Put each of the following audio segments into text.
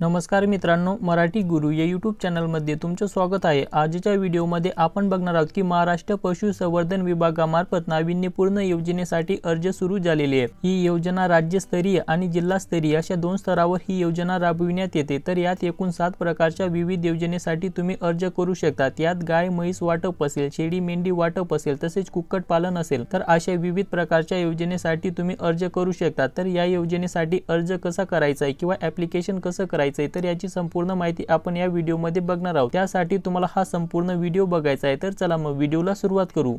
नमस्कार मित्रांनो मराठी गुरु या यूट्यूब चॅनलमध्ये तुमचं स्वागत आहे आजच्या व्हिडिओमध्ये आपण बघणार आहोत की महाराष्ट्र पशुसंवर्धन विभागामार्फत नाविन्यपूर्ण योजनेसाठी अर्ज सुरू झालेली आहे ही योजना राज्यस्तरीय आणि जिल्हास्तरीय अशा दोन स्तरावर ही योजना राबविण्यात येते तर यात एकूण सात प्रकारच्या विविध योजनेसाठी तुम्ही अर्ज करू शकतात यात गाय म्हैस वाटप असेल शेळी मेंढी वाटप असेल तसेच कुक्कट पालन असेल तर अशा विविध प्रकारच्या योजनेसाठी तुम्ही अर्ज करू शकता तर या योजनेसाठी अर्ज कसा करायचा आहे किंवा ऍप्लिकेशन कसं करायचं करायचं तर याची संपूर्ण माहिती आपण या व्हिडिओमध्ये बघणार आहोत त्यासाठी तुम्हाला हा संपूर्ण व्हिडिओ बघायचा आहे तर चला मग व्हिडिओला सुरुवात करू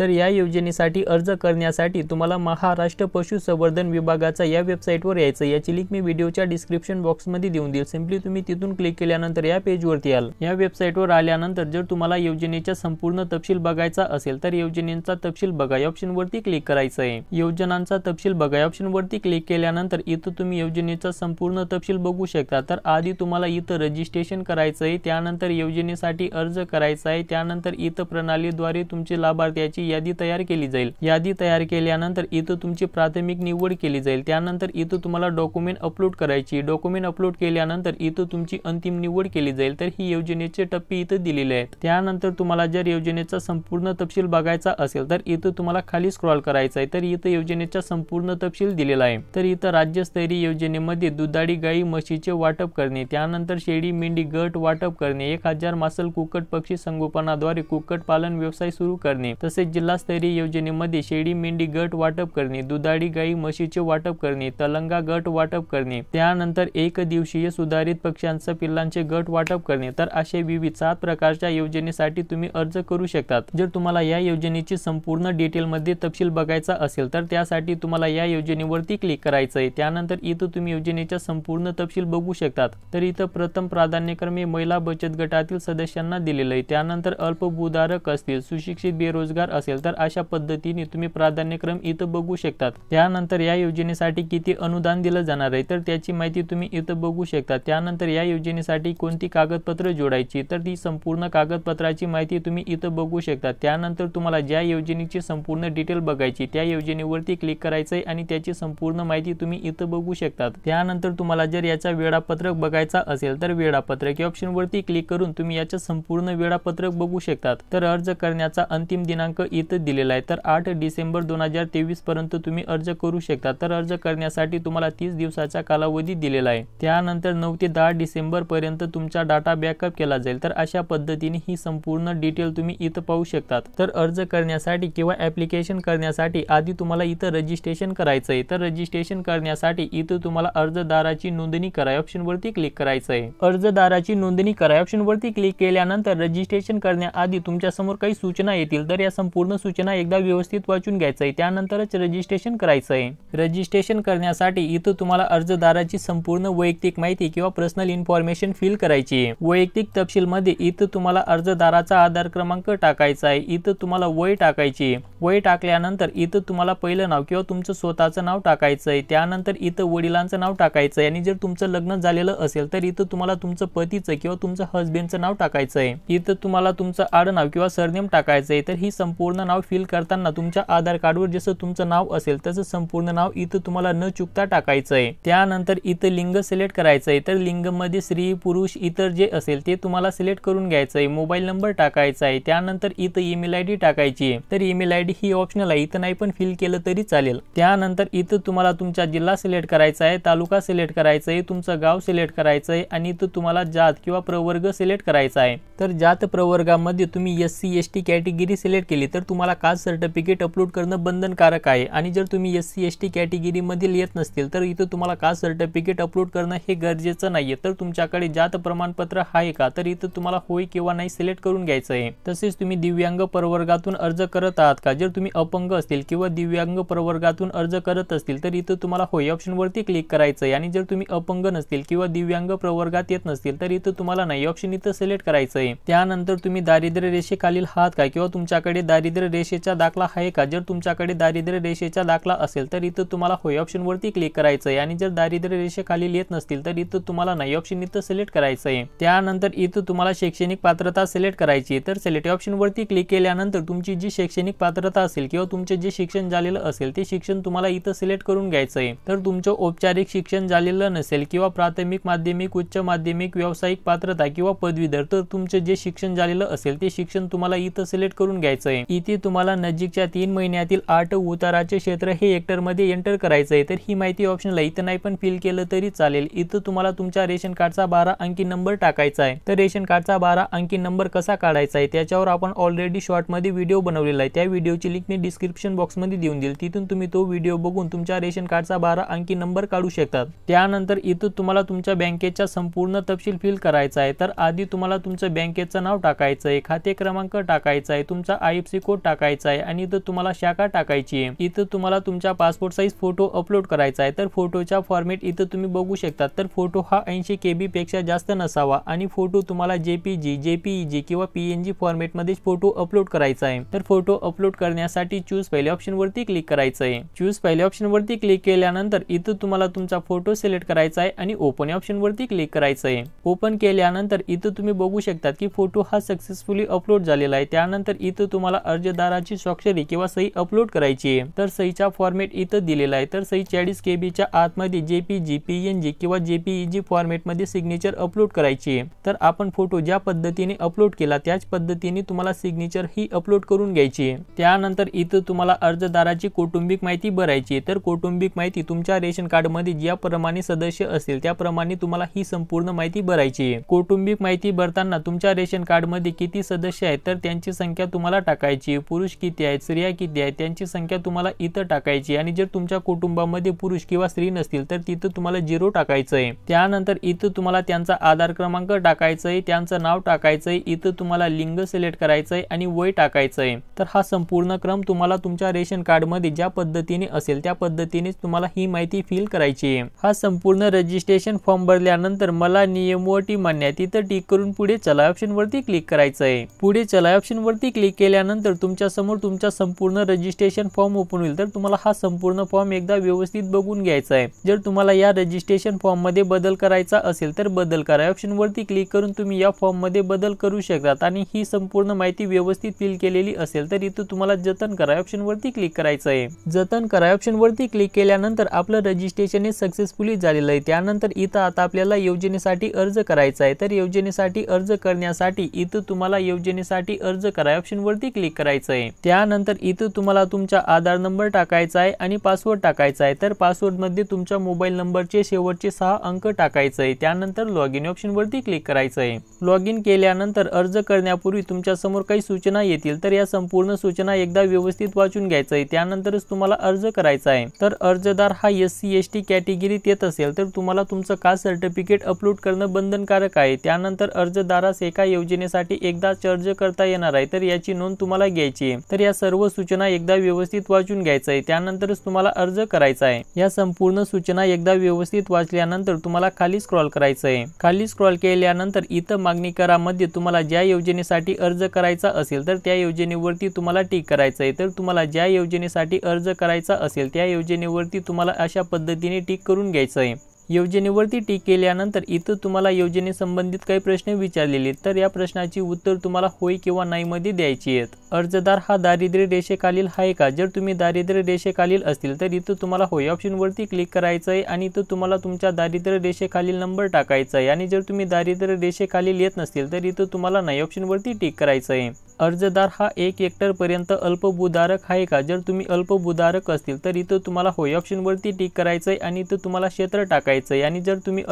तर या योजनेसाठी अर्ज करण्यासाठी तुम्हाला महाराष्ट्र पशुसंवर्धन विभागाचा या वेबसाईटवर यायचं याची लिंक मी व्हिडिओच्या डिस्क्रिप्शन बॉक्समध्ये देऊन देईल सिम्पली तुम्ही तिथून क्लिक केल्यानंतर या पेजवरती याल या वेबसाईटवर आल्यानंतर जर तुम्हाला योजनेचा संपूर्ण तपशील बघायचा असेल तर योजनेचा तपशील बघा या ऑप्शनवरती क्लिक करायचं आहे योजनांचा तपशील बघा या ऑप्शनवरती क्लिक केल्यानंतर इथं तुम्ही योजनेचा संपूर्ण तपशील बघू शकता तर आधी तुम्हाला इथं रजिस्ट्रेशन करायचं आहे त्यानंतर योजनेसाठी अर्ज करायचा आहे त्यानंतर इथं प्रणालीद्वारे तुमचे लाभार्थ्याची यादी तयार केली जाईल यादी तयार केल्यानंतर इथं तुमची प्राथमिक निवड केली जाईल त्यानंतर इथं तुम्हाला डॉक्युमेंट अपलोड करायची डॉक्युमेंट अपलोड केल्यानंतर इथं तुमची अंतिम निवड केली जाईल तर ही योजनेचे टप्पे इथं दिलेले आहेत त्यानंतर तुम्हाला जर योजनेचा संपूर्ण तपशील बघायचा असेल तर इथं तुम्हाला खाली स्क्रॉल करायचा आहे तर इथं योजनेचा संपूर्ण तपशील दिलेला आहे तर इथं राज्यस्तरीय योजनेमध्ये दुधाडी गाई म्हशीचे वाटप करणे त्यानंतर शेळी मेंढी गट वाटप करणे एक हजार मासल कुक्कट पक्षी संगोपनाद्वारे कुक्कट पालन व्यवसाय सुरू करणे तसेच जिल्हास्तरीय योजनेमध्ये शेळी मेंढी गट वाटप करणे दुधाळी गाई म्हशीचे वाटप करणे तलंगा गट वाटप करणे त्यानंतर एक दिवसीय सुधारित पक्ष्यांचं पिल्लांचे गट वाटप करणे तर असे विविध सात प्रकारच्या योजनेसाठी तुम्ही अर्ज करू शकतात जर तुम्हाला या योजनेची संपूर्ण डिटेलमध्ये तपशील बघायचा असेल तर त्यासाठी तुम्हाला या योजनेवरती क्लिक करायचं आहे त्यानंतर इथं तुम्ही योजनेचा संपूर्ण तपशील बघू शकतात तर इथं प्रथम प्राधान्यक्रम हे महिला बचत गटातील सदस्यांना दिलेलं आहे त्यानंतर अल्पभूधारक असतील सुशिक्षित बेरोजगार असेल असेल तर अशा पद्धतीने तुम्ही प्राधान्यक्रम इथं बघू शकतात त्यानंतर या योजनेसाठी किती अनुदान दिलं जाणार आहे तर त्याची माहिती तुम्ही इथं बघू शकता त्यानंतर या योजनेसाठी कोणती कागदपत्र जोडायची तर ती संपूर्ण कागदपत्राची माहिती तुम्ही इथं बघू शकता त्यानंतर तुम्हाला ज्या योजनेची संपूर्ण डिटेल बघायची त्या योजनेवरती क्लिक करायचंय आणि त्याची संपूर्ण माहिती तुम्ही इथं बघू शकता त्यानंतर तुम्हाला जर याचा वेळापत्रक बघायचा असेल तर वेळापत्रक या ऑप्शनवरती क्लिक करून तुम्ही याचं संपूर्ण वेळापत्रक बघू शकतात तर अर्ज करण्याचा अंतिम दिनांक इथं दिलेला आहे तर आठ डिसेंबर दोन हजार तेवीसपर्यंत तुम्ही अर्ज करू शकता तर अर्ज करण्यासाठी तुम्हाला तीस दिवसाचा कालावधी दिलेला आहे त्यानंतर नऊ ते दहा पर्यंत तुमचा डाटा बॅकअप केला जाईल तर अशा पद्धतीने ही संपूर्ण डिटेल तुम्ही इथं पाहू शकता तर अर्ज करण्यासाठी किंवा ॲप्लिकेशन करण्यासाठी आधी तुम्हाला इथं रजिस्ट्रेशन करायचं आहे तर रजिस्ट्रेशन करण्यासाठी इथं तुम्हाला अर्जदाराची नोंदणी करा वरती क्लिक करायचं आहे अर्जदाराची नोंदणी ऑप्शन वरती क्लिक केल्यानंतर रजिस्ट्रेशन करण्याआधी समोर काही सूचना येतील तर या संपूर्ण पूर्ण सूचना एकदा व्यवस्थित वाचून घ्यायचं आहे त्यानंतरच रजिस्ट्रेशन करायचं आहे रजिस्ट्रेशन करण्यासाठी इथं तुम्हाला अर्जदाराची संपूर्ण वैयक्तिक माहिती किंवा पर्सनल इन्फॉर्मेशन फिल करायची वैयक्तिक वैयक्तिक मध्ये इथं तुम्हाला अर्जदाराचा आधार क्रमांक टाकायचा आहे इथं तुम्हाला वय टाकायची वय टाकल्यानंतर इथं तुम्हाला पहिलं नाव किंवा तुमचं स्वतःचं नाव टाकायचं आहे त्यानंतर इथं वडिलांचं नाव टाकायचं आहे आणि जर तुमचं लग्न झालेलं असेल तर इथं तुम्हाला तुमचं पतीचं किंवा तुमचं हस्बेंडचं नाव टाकायचं आहे इथं तुम्हाला तुमचं आडनाव किंवा सरनेम टाकायचं आहे तर ही संपूर्ण संपूर्ण नाव फिल करताना तुमच्या आधार कार्डवर जसं तुमचं नाव असेल तसं संपूर्ण नाव इथं तुम्हाला न चुकता टाकायचं आहे त्यानंतर इथं लिंग सिलेक्ट करायचं आहे तर मध्ये स्त्री पुरुष इतर जे असेल ते तुम्हाला सिलेक्ट करून घ्यायचं आहे मोबाईल नंबर टाकायचा आहे त्यानंतर इथं ईमेल आय टाकायची आहे तर ईमेल आय ही ऑप्शनल आहे इथं नाही पण फिल केलं तरी चालेल त्यानंतर इथं तुम्हाला तुमचा जिल्हा सिलेक्ट करायचा आहे तालुका सिलेक्ट करायचा आहे तुमचं गाव सिलेक्ट करायचं आहे आणि इथं तुम्हाला जात किंवा प्रवर्ग सिलेक्ट करायचा आहे तर जात प्रवर्गामध्ये तुम्ही S C S T category select केली तर तर तुम्हाला कास्ट सर्टिफिकेट अपलोड करणं बंधनकारक आहे आणि जर तुम्ही एस सी एस टी कॅटेगरीमधील येत नसतील तर इथं तुम्हाला कास्ट सर्टिफिकेट अपलोड करणं हे गरजेचं नाही आहे तर तुमच्याकडे जात प्रमाणपत्र आहे का तर इथं तुम्हाला होय किंवा नाही सिलेक्ट करून घ्यायचं आहे तसेच तुम्ही दिव्यांग प्रवर्गातून अर्ज करत आहात का जर तुम्ही अपंग असतील किंवा दिव्यांग प्रवर्गातून अर्ज करत असतील तर इथं तुम्हाला होय ऑप्शनवरती क्लिक करायचं आहे आणि जर तुम्ही अपंग नसतील किंवा दिव्यांग प्रवर्गात येत नसतील तर इथं तुम्हाला नाही ऑप्शन इथं सिलेक्ट करायचं आहे त्यानंतर तुम्ही दारिद्र्य रेषेखालील आहात का किंवा तुमच्याकडे दारिद्र्य दारिद्र्य रेषेचा दाखला आहे का जर तुमच्याकडे दारिद्र्य रेषेचा दाखला असेल तर इथं तुम्हाला होय ऑप्शनवरती क्लिक करायचं आहे आणि जर दारिद्र्य रेषेखाली येत नसतील तर इथं तुम्हाला नाही ऑप्शन इथं सिलेक्ट करायचं आहे त्यानंतर इथं तुम्हाला शैक्षणिक पात्रता सिलेक्ट करायची तर सिलेक्ट ऑप्शनवरती क्लिक केल्यानंतर तुमची जी शैक्षणिक पात्रता असेल किंवा तुमचे जे शिक्षण झालेलं असेल ते शिक्षण तुम्हाला इथं सिलेक्ट करून घ्यायचं आहे तर तुमचं औपचारिक शिक्षण झालेलं नसेल किंवा प्राथमिक माध्यमिक उच्च माध्यमिक व्यावसायिक पात्रता किंवा पदवीधर तर तुमचं जे शिक्षण झालेलं असेल ते शिक्षण तुम्हाला इथं सिलेक्ट करून घ्यायचं आहे इथे तुम्हाला नजीकच्या तीन महिन्यातील आठ उताराचे क्षेत्र हे हेक्टरमध्ये एंटर करायचं आहे तर ही माहिती ऑप्शनला इथं नाही पण फिल केलं तरी चालेल इथं तुम्हाला तुमच्या रेशन कार्डचा बारा अंकी नंबर टाकायचा आहे तर रेशन कार्डचा बारा अंकी नंबर कसा काढायचा आहे त्याच्यावर आपण ऑलरेडी शॉर्टमध्ये व्हिडिओ बनवलेला आहे त्या व्हिडिओची लिंक मी डिस्क्रिप्शन बॉक्समध्ये देऊन देईल तिथून तुम्ही तो व्हिडिओ बघून तुमच्या रेशन कार्डचा बारा अंकी नंबर काढू शकतात त्यानंतर इथं तुम्हाला तुमच्या बँकेचा संपूर्ण तपशील फिल करायचा आहे तर आधी तुम्हाला तुमचं बँकेचं नाव टाकायचं आहे खाते क्रमांक टाकायचा आहे तुमचा आय एफ सी टाकायचा आहे आणि इथं तुम्हाला शाखा टाकायची आहे इथं तुम्हाला तुमचा पासपोर्ट साईज फोटो अपलोड करायचा आहे तर फोटोचा फॉर्मेट इथं तुम्ही बघू शकता तर फोटो हा ऐंशी के पेक्षा जास्त नसावा आणि फोटो तुम्हाला जेपीजी जेपीईजी किंवा पीएनजी फॉर्मेटमध्ये फोटो अपलोड करायचा आहे तर फोटो अपलोड करण्यासाठी चूज पहिल्या वरती क्लिक करायचं आहे चूज पहिल्या वरती क्लिक केल्यानंतर इथं तुम्हाला तुमचा फोटो सिलेक्ट करायचा आहे आणि ओपन या वरती क्लिक करायचं आहे ओपन केल्यानंतर इथं तुम्ही बघू शकता की फोटो हा सक्सेसफुली अपलोड झालेला आहे त्यानंतर इथं तुम्हाला अर्जदाराची स्वाक्षरी किंवा सही अपलोड करायची आहे तर सहीचा फॉर्मेट इथं दिलेला आहे तर सही चाळीस के बीच्या आतमध्ये J P G P N G किंवा जे पी ई जी फॉर्मेटमध्ये सिग्नेचर अपलोड करायची तर आपण फोटो ज्या पद्धतीने अपलोड केला त्याच पद्धतीने तुम्हाला सिग्नेचर ही अपलोड करून घ्यायची त्यानंतर इथं तुम्हाला अर्जदाराची कौटुंबिक माहिती भरायची तर कौटुंबिक माहिती तुमच्या रेशन कार्ड कार्डमध्ये ज्याप्रमाणे सदस्य असेल त्याप्रमाणे तुम्हाला ही संपूर्ण माहिती भरायची कौटुंबिक माहिती भरताना तुमच्या रेशन कार्ड मध्ये किती सदस्य आहेत तर त्यांची संख्या तुम्हाला टाकायची टाकायची पुरुष किती आहेत स्त्रिया किती आहेत त्यांची संख्या तुम्हाला इथं टाकायची आणि जर तुमच्या कुटुंबामध्ये पुरुष किंवा स्त्री नसतील तर तिथं तुम्हाला झिरो टाकायचं आहे त्यानंतर इथं तुम्हाला त्यांचा आधार क्रमांक टाकायचा आहे त्यांचं नाव टाकायचं आहे इथं तुम्हाला लिंग सिलेक्ट करायचं आहे आणि वय टाकायचं आहे तर हा संपूर्ण क्रम तुम्हाला तुमच्या रेशन कार्डमध्ये ज्या पद्धतीने असेल त्या पद्धतीनेच तुम्हाला ही माहिती फिल करायची आहे हा संपूर्ण रजिस्ट्रेशन फॉर्म भरल्यानंतर मला नियमवटी मान्य तिथं टिक करून पुढे चला वरती क्लिक करायचं आहे पुढे चला वरती क्लिक केल्यानंतर तुमच्या तुमच्यासमोर तुमचा संपूर्ण रजिस्ट्रेशन फॉर्म ओपन होईल तर तुम्हाला हा संपूर्ण फॉर्म एकदा व्यवस्थित बघून घ्यायचा आहे जर तुम्हाला या रजिस्ट्रेशन फॉर्ममध्ये बदल करायचा असेल तर बदल करा वरती क्लिक करून तुम्ही या फॉर्म मध्ये बदल करू शकतात आणि ही संपूर्ण माहिती व्यवस्थित फिल केलेली असेल तर इथं तुम्हाला जतन करा वरती क्लिक करायचं आहे जतन करा वरती क्लिक केल्यानंतर आपलं रजिस्ट्रेशन हे सक्सेसफुली झालेलं आहे त्यानंतर इथं आता आपल्याला योजनेसाठी अर्ज करायचा आहे तर योजनेसाठी अर्ज करण्यासाठी इथं तुम्हाला योजनेसाठी अर्ज करा वरती क्लिक करायचं आहे त्यानंतर इथं तुम्हाला तुमचा आधार नंबर टाकायचा आहे आणि पासवर्ड टाकायचा आहे तर पासवर्डमध्ये तुमच्या मोबाईल नंबरचे शेवटचे सहा अंक टाकायचं आहे त्यानंतर लॉग इन ऑप्शनवरती क्लिक करायचं आहे लॉग इन केल्यानंतर अर्ज करण्यापूर्वी तुमच्यासमोर काही सूचना येतील तर या संपूर्ण सूचना एकदा व्यवस्थित वाचून घ्यायचं आहे त्यानंतरच तुम्हाला अर्ज करायचा आहे तर अर्जदार हा एस सी एस टी कॅटेगरीत येत असेल तर तुम्हाला तुमचं कास्ट सर्टिफिकेट अपलोड करणं बंधनकारक आहे त्यानंतर अर्जदारास एका योजनेसाठी एकदा अर्ज करता येणार आहे तर याची नोंद तुम्हाला घ्यायची तर या सर्व सूचना एकदा व्यवस्थित वाचून घ्यायचं आहे त्यानंतरच तुम्हाला अर्ज करायचा आहे या संपूर्ण सूचना एकदा व्यवस्थित वाचल्यानंतर तुम्हाला खाली स्क्रॉल करायचं आहे खाली स्क्रॉल केल्यानंतर इथं मागणी करामध्ये तुम्हाला ज्या योजनेसाठी अर्ज करायचा असेल तर त्या योजनेवरती तुम्हाला टिक करायचं आहे तर तुम्हाला ज्या योजनेसाठी अर्ज करायचा असेल त्या योजनेवरती तुम्हाला अशा पद्धतीने टीक करून घ्यायचंय आहे योजनेवरती टीक केल्यानंतर इथं तुम्हाला योजनेसंबंधित काही प्रश्न विचारलेले तर या प्रश्नाची उत्तर तुम्हाला होय किंवा नाहीमध्ये द्यायची आहेत अर्जदार हा दारिद्र्य रेषेखालील आहे का जर तुम्ही दारिद्र्य रेषेखालील असतील तर इथं तुम्हाला होय ऑप्शनवरती क्लिक करायचं आहे आणि इथं तुम्हाला तुमच्या दारिद्र्य रेषेखालील नंबर टाकायचा आहे आणि जर तुम्ही दारिद्र्य रेषेखालील येत नसतील तर इथं तुम्हाला नाही ऑप्शनवरती टीक करायचं आहे अर्जदार हा एक पर्यंत अल्पभूधारक आहे का जर तुम्ही अल्पभूधारक असतील तर इथं तुम्हाला होय ऑप्शनवरती टिक करायचं आहे आणि इथं तुम्हाला क्षेत्र टाकायचं करायचं आणि जर तुम्ही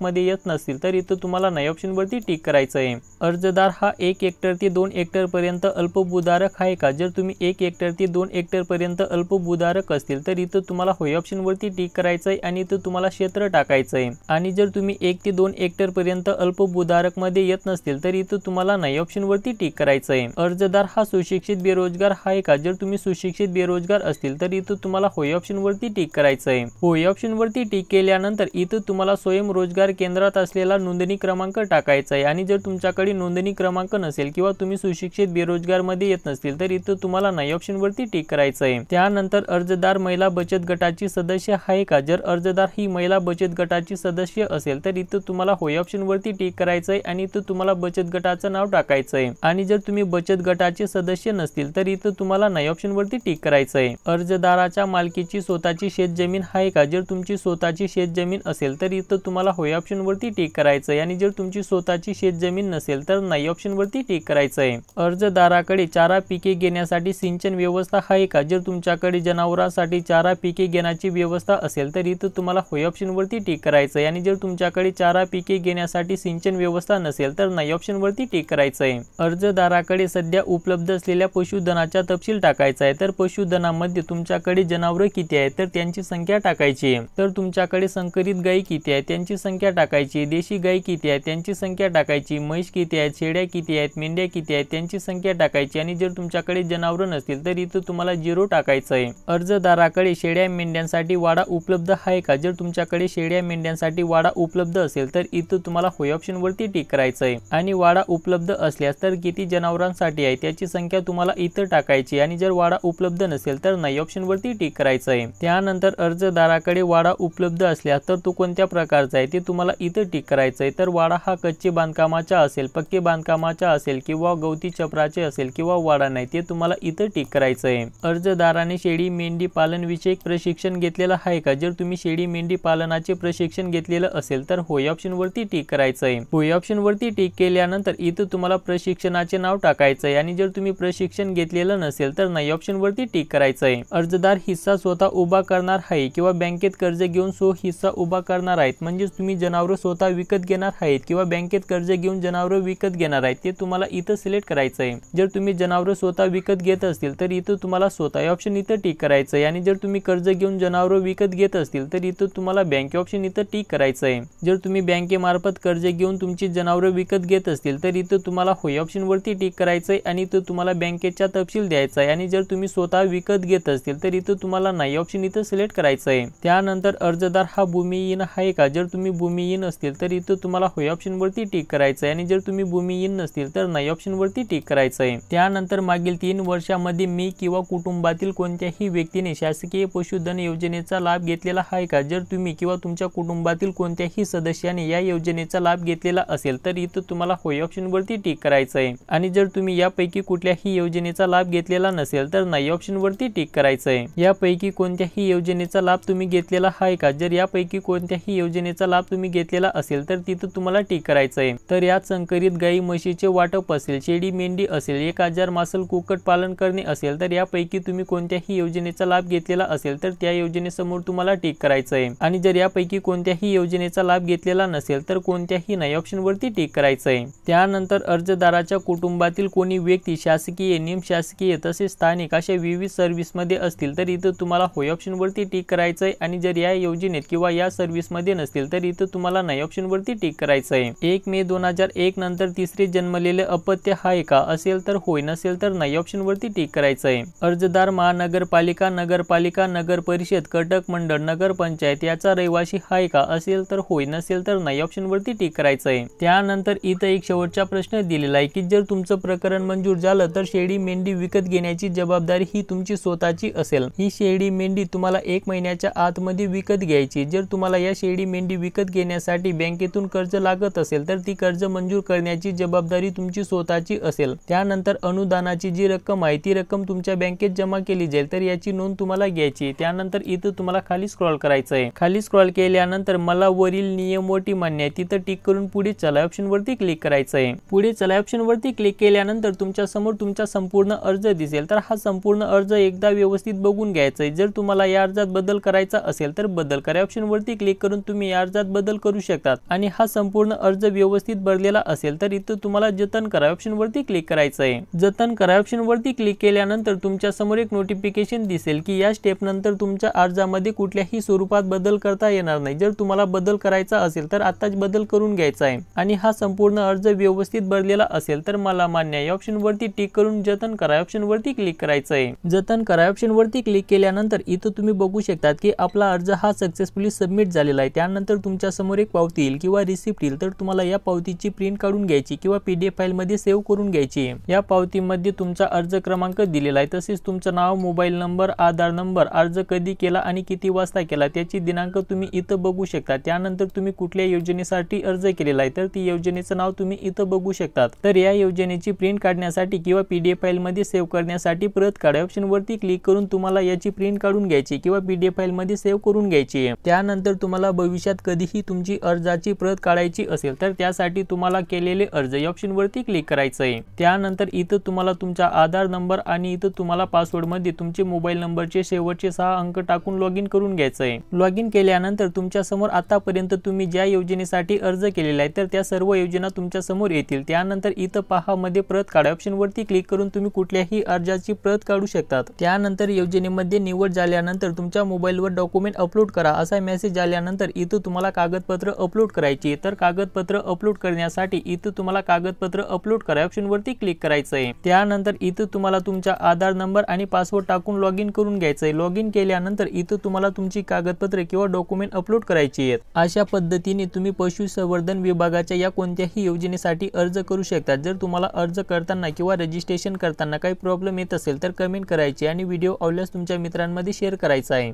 मध्ये येत नसतील तर इथं तुम्हाला नाही ऑप्शनवरती टिक करायचं आहे अर्जदार हा एक हेक्टर ते दोन हेक्टरपर्यंत अल्पभूधारक आहे का जर तुम्ही एक हेक्टर ते दोन हेक्टरपर्यंत अल्पभूधारक असतील तर इथं तुम्हाला होय ऑप्शनवरती टिक करायचं आहे आणि इथं तुम्हाला क्षेत्र टाकायचं आहे आणि जर तुम्ही एक ते दोन हेक्टरपर्यंत अल्पभूधारकमध्ये येत नसतील तर इथं तुम्हाला नाही ऑप्शनवरती टिक करायचं आहे अर्जदार हा सुशिक्षित बेरोजगार आहे का जर तुम्ही सुशिक्षित बेरोजगार असतील तर इथं तुम्हाला होय ऑप्शनवरती टिक करायचं आहे होय ऑप्शनवरती टिक केल्या नंतर इथं तुम्हाला स्वयंरोजगार केंद्रात असलेला नोंदणी क्रमांक टाकायचा आहे आणि जर तुमच्याकडे नोंदणी क्रमांक नसेल किंवा तुम्ही सुशिक्षित बेरोजगार मध्ये येत नसतील तर इथं तुम्हाला नाही वरती टिक करायचं आहे त्यानंतर अर्जदार महिला बचत गटाची सदस्य आहे का जर अर्जदार ही महिला बचत गटाची सदस्य असेल तर इथं तुम्हाला होय ऑप्शनवरती टिक करायचं आहे आणि इथं तुम्हाला बचत गटाचं नाव टाकायचं आहे आणि जर तुम्ही बचत गटाचे सदस्य नसतील तर इथं तुम्हाला नाही वरती टिक करायचं आहे अर्जदाराच्या मालकीची स्वतःची शेत जमीन आहे का जर तुमची स्वतःची शेत शेतजमीन असेल तर इथं तुम्हाला होय ऑप्शनवरती टिक करायचं आहे आणि जर तुमची स्वतःची शेतजमीन नसेल तर नाही ऑप्शनवरती टिक करायचं आहे अर्जदाराकडे चारा पिके घेण्यासाठी सिंचन व्यवस्था आहे का जर तुमच्याकडे जनावरांसाठी चारा पिके घेण्याची व्यवस्था असेल तर इथं तुम्हाला होय ऑप्शनवरती टिक करायचं आहे आणि जर तुमच्याकडे चारा पिके घेण्यासाठी सिंचन व्यवस्था नसेल तर नाही ऑप्शनवरती टिक करायचं आहे अर्जदाराकडे सध्या उपलब्ध असलेल्या पशुधनाचा तपशील टाकायचा आहे तर पशुधनामध्ये तुमच्याकडे जनावर किती आहेत तर त्यांची संख्या टाकायची आहे तर तुमच्याकडे संकरित गाई किती आहे त्यांची संख्या टाकायची देशी गाई किती आहे त्यांची संख्या टाकायची म्हैस किती आहेत शेड्या किती आहेत मेंढ्या किती आहेत त्यांची संख्या टाकायची आणि जर तुमच्याकडे जनावरं नसतील तर इथं तुम्हाला झिरो टाकायचं आहे अर्जदाराकडे शेड्या मेंढ्यांसाठी वाडा उपलब्ध आहे का जर तुमच्याकडे शेड्या मेंढ्यांसाठी वाडा उपलब्ध असेल तर इथं तुम्हाला होय वरती टिक करायचं आहे आणि वाडा उपलब्ध असल्यास तर किती जनावरांसाठी आहे त्याची संख्या तुम्हाला इथं टाकायची आणि जर वाडा उपलब्ध नसेल तर नाही वरती टिक करायचं आहे त्यानंतर अर्जदाराकडे वाडा उपलब्ध असल्यास तर तो कोणत्या प्रकारचा आहे ते तुम्हाला इथं टिक करायचं आहे तर वाडा हा कच्चे बांधकामाचा असेल पक्के बांधकामाचा असेल किंवा गवती चपराचे असेल किंवा वाडा नाही ते तुम्हाला इथं टिक करायचं आहे अर्जदाराने शेळी मेंढी पालनविषयक प्रशिक्षण घेतलेलं आहे का जर तुम्ही शेळी मेंढी पालनाचे प्रशिक्षण घेतलेलं असेल तर होय वरती टिक करायचं आहे होय ऑप्शन वरती टिक केल्यानंतर इथं तुम्हाला प्रशिक्षणाचे नाव टाकायचं आहे आणि जर तुम्ही प्रशिक्षण घेतलेलं नसेल तर नाही वरती टिक करायचं आहे अर्जदार हिस्सा स्वतः उभा करणार आहे किंवा बँकेत कर्ज घेऊन सो हिस्सा उभा करणार आहेत म्हणजेच तुम्ही जनावरं स्वतः विकत घेणार आहेत किंवा बँकेत कर्ज घेऊन जनावरं विकत घेणार आहेत ते तुम्हाला इथं सिलेक्ट करायचं आहे जर तुम्ही जनावरं स्वतः विकत घेत असतील तर इथं तुम्हाला स्वतः ऑप्शन इथं टिक करायचं आहे आणि जर तुम्ही कर्ज घेऊन जनावरं विकत घेत असतील तर इथं तुम्हाला बँके ऑप्शन इथं टिक करायचं आहे जर तुम्ही बँकेमार्फत कर्ज घेऊन तुमची जनावरं विकत घेत असतील तर इथं तुम्हाला होय वरती टिक करायचं आहे आणि इथं तुम्हाला बँकेच्या तपशील द्यायचा आहे आणि जर तुम्ही स्वतः विकत घेत असतील तर इथं तुम्हाला नाही ऑप्शन इथं सिलेक्ट करायचं आहे त्यानंतर अर्जदार हा भूमिहीन आहे का जर तुम्ही भूमिहीन असतील तर इथं तुम्हाला होय ऑप्शनवरती टिक करायचं आहे आणि जर तुम्ही भूमिहीन नसतील तर नाही ऑप्शनवरती टिक करायचं आहे त्यानंतर मागील तीन वर्षामध्ये मी किंवा कुटुंबातील कोणत्याही व्यक्तीने शासकीय पशुधन योजनेचा लाभ घेतलेला आहे का जर तुम्ही किंवा तुमच्या कुटुंबातील कोणत्याही सदस्याने या योजनेचा लाभ घेतलेला असेल तर इथं तुम्हाला होय ऑप्शनवरती टिक करायचं आहे आणि जर तुम्ही यापैकी कुठल्याही योजनेचा लाभ घेतलेला नसेल तर नाही ऑप्शनवरती टिक करायचं आहे यापैकी कोणत्याही योजनेचा लाभ तुम्ही घेतलेला आहे का जर या यापैकी कोणत्याही योजनेचा लाभ तुम्ही घेतलेला असेल तर तिथं तुम्हाला टिक करायचं आहे तर यात संकरित गाई म्हशीचे वाटप असेल शेडी मेंढी असेल एक हजार मासल कुकट पालन करणे असेल तर यापैकी तुम्ही कोणत्याही योजनेचा लाभ घेतलेला असेल तर त्या योजनेसमोर तुम्हाला टिक करायचं आहे आणि जर यापैकी कोणत्याही योजनेचा लाभ घेतलेला नसेल तर कोणत्याही नाही ऑप्शन वरती टिक करायचं आहे त्यानंतर अर्जदाराच्या कुटुंबातील कोणी व्यक्ती शासकीय निमशासकीय तसेच स्थानिक अशा विविध सर्व्हिस मध्ये असतील तर इथं तुम्हाला होय वरती टिक करायचं आहे आणि जर या योजनेत किंवा किंवा या मध्ये नसतील तर इथं तुम्हाला नाही ऑप्शनवरती टिक करायचं आहे एक मे दोन हजार एक नंतर तिसरे जन्मलेले अपत्य हाय का असेल तर होय नसेल तर नाही वरती टिक करायचं आहे अर्जदार महानगरपालिका नगरपालिका नगर परिषद कटक मंडळ नगर पंचायत याचा रहिवासी हाय का असेल तर होय नसेल तर नाही ऑप्शनवरती टिक करायचं आहे त्यानंतर इथं एक शेवटचा प्रश्न दिलेला आहे की जर तुमचं प्रकरण मंजूर झालं तर शेळी मेंढी विकत घेण्याची जबाबदारी ही तुमची स्वतःची असेल ही शेळी मेंढी तुम्हाला एक महिन्याच्या आतमध्ये विकत घ्यायची जर तुम्हाला या शेळी मेंढी विकत घेण्यासाठी बँकेतून कर्ज लागत असेल तर ती कर्ज मंजूर करण्याची जबाबदारी तुमची स्वतःची असेल त्यानंतर अनुदानाची जी रक्कम आहे ती रक्कम तुमच्या बँकेत जमा केली जाईल तर याची नोंद तुम्हाला घ्यायची त्यानंतर इथं तुम्हाला खाली स्क्रॉल करायचं आहे खाली स्क्रॉल केल्यानंतर मला वरील नियम वटी मान्य आहे तिथं टिक करून पुढे चला ऑप्शन वरती क्लिक करायचं आहे पुढे चला ऑप्शन वरती क्लिक केल्यानंतर तुमच्या समोर तुमचा संपूर्ण अर्ज दिसेल तर हा संपूर्ण अर्ज एकदा व्यवस्थित बघून घ्यायचा आहे जर तुम्हाला या अर्जात बदल करायचा असेल तर बदल करा ऑप्शन ऑप्शनवरती क्लिक करून तुम्ही अर्जात बदल करू शकता आणि हा संपूर्ण अर्ज व्यवस्थित भरलेला असेल तर इथं तुम्हाला जतन करा ऑप्शन वरती क्लिक करायचं आहे जतन करा ऑप्शन वरती क्लिक केल्यानंतर तुमच्या समोर एक नोटिफिकेशन दिसेल की या स्टेप नंतर तुमच्या अर्जामध्ये कुठल्याही स्वरूपात बदल करता येणार नाही जर तुम्हाला बदल करायचा असेल तर आताच बदल करून घ्यायचा आहे आणि हा संपूर्ण अर्ज व्यवस्थित भरलेला असेल तर मला मान्य या वरती टिक करून जतन करा वरती क्लिक करायचं आहे जतन करा वरती क्लिक केल्यानंतर इथं तुम्ही बघू शकता की आपला अर्ज हा सक्सेसफुल सक्सेसफुली सबमिट झालेला आहे त्यानंतर तुमच्या समोर एक पावती येईल किंवा रिसिप्ट येईल तर तुम्हाला या पावतीची प्रिंट काढून घ्यायची किंवा पीडीएफ मध्ये सेव्ह करून घ्यायची या पावतीमध्ये तुमचा अर्ज क्रमांक दिलेला आहे तसेच तुमचं नाव मोबाईल नंबर आधार नंबर अर्ज कधी केला आणि किती वाजता केला त्याची दिनांक तुम्ही इथं बघू शकता त्यानंतर तुम्ही कुठल्या योजनेसाठी अर्ज केलेला आहे तर ती योजनेचं नाव तुम्ही इथं बघू शकता तर या योजनेची प्रिंट काढण्यासाठी किंवा पीडीएफ मध्ये सेव्ह करण्यासाठी प्रत काढा वरती क्लिक करून तुम्हाला याची प्रिंट काढून घ्यायची किंवा पीडीएफ मध्ये सेव्ह करून घ्यायची आहे त्यानंतर तुम्हाला भविष्यात कधीही तुमची अर्जाची प्रत काढायची असेल तर त्यासाठी तुम्हाला केलेले अर्ज या ऑप्शनवरती क्लिक करायचं आहे त्यानंतर इथं तुम्हाला तुमचा आधार नंबर आणि इथं तुम्हाला पासवर्डमध्ये तुमचे मोबाईल नंबरचे शेवटचे सहा अंक टाकून लॉग इन करून घ्यायचं आहे लॉग इन केल्यानंतर समोर आतापर्यंत तुम्ही ज्या योजनेसाठी अर्ज केलेला आहे तर त्या सर्व योजना तुमच्या समोर येतील त्यानंतर इथं पहा मध्ये प्रत काढा ऑप्शनवरती क्लिक करून तुम्ही कुठल्याही अर्जाची प्रत काढू शकतात त्यानंतर योजनेमध्ये निवड झाल्यानंतर तुमच्या मोबाईलवर डॉक्युमेंट अपलोड करा असा मेसेज आल्यानंतर इथं तुम्हाला कागदपत्र अपलोड करायची तर कागदपत्र अपलोड करण्यासाठी इथं तुम्हाला कागदपत्र अपलोड करा वरती क्लिक करायचं आहे त्यानंतर इथं तुम्हाला तुमचा आधार नंबर आणि पासवर्ड टाकून लॉग इन करून घ्यायचंय आहे लॉग इन केल्यानंतर इथं तुम्हाला तुमची कागदपत्रे किंवा डॉक्युमेंट अपलोड करायची आहेत अशा पद्धतीने तुम्ही पशुसंवर्धन विभागाच्या या कोणत्याही योजनेसाठी अर्ज करू शकता जर तुम्हाला अर्ज करताना किंवा रजिस्ट्रेशन करताना काही प्रॉब्लेम येत असेल तर कमेंट करायची आणि व्हिडिओ आवल्यास तुमच्या मित्रांमध्ये शेअर करायचा आहे